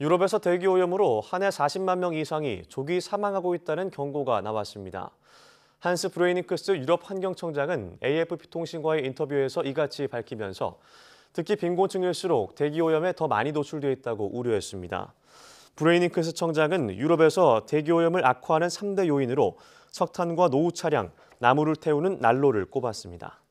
유럽에서 대기 오염으로 한 해 40만 명 이상이 조기 사망하고 있다는 경고가 나왔습니다. 한스 브레이니크스 유럽 환경청장은 AFP 통신과의 인터뷰에서 이같이 밝히면서 특히 빈곤층일수록 대기 오염에 더 많이 노출돼 있다고 우려했습니다. 브레이니크스 청장은 유럽에서 대기 오염을 악화하는 3대 요인으로 석탄과 노후 차량, 나무를 태우는 난로를 꼽았습니다.